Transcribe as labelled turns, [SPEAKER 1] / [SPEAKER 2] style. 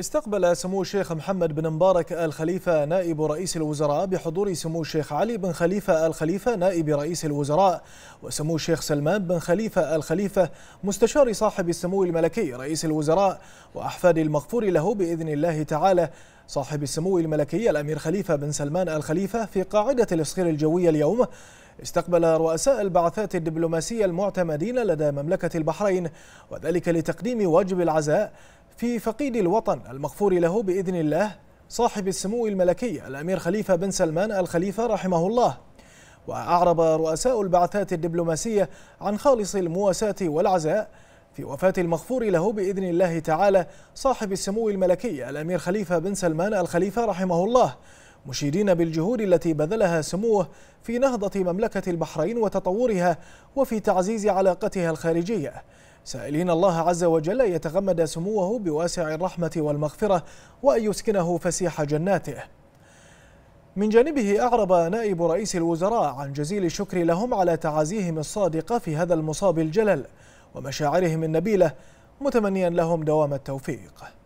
[SPEAKER 1] استقبل سمو الشيخ محمد بن مبارك آل خليفة نائب رئيس الوزراء بحضور سمو الشيخ علي بن خليفة آل خليفة نائب رئيس الوزراء وسمو الشيخ سلمان بن خليفة آل خليفة مستشار صاحب السمو الملكي رئيس الوزراء وأحفاد المغفور له بإذن الله تعالى صاحب السمو الملكي الأمير خليفة بن سلمان آل خليفة في قاعدة الاسخير الجوية اليوم استقبل رؤساء البعثات الدبلوماسية المعتمدين لدى مملكة البحرين وذلك لتقديم واجب العزاء في فقيد الوطن المغفور له بإذن الله صاحب السمو الملكي الأمير خليفة بن سلمان الخليفة رحمه الله وأعرب رؤساء البعثات الدبلوماسية عن خالص المواساة والعزاء في وفاة المغفور له بإذن الله تعالى صاحب السمو الملكي الأمير خليفة بن سلمان الخليفة رحمه الله مشيدين بالجهود التي بذلها سموه في نهضة مملكة البحرين وتطورها وفي تعزيز علاقتها الخارجية سائلين الله عز وجل يتغمد سموه بواسع الرحمة والمغفرة وأن يسكنه فسيح جناته من جانبه أعرب نائب رئيس الوزراء عن جزيل الشكر لهم على تعازيهم الصادقة في هذا المصاب الجلل ومشاعرهم النبيلة متمنيا لهم دوام التوفيق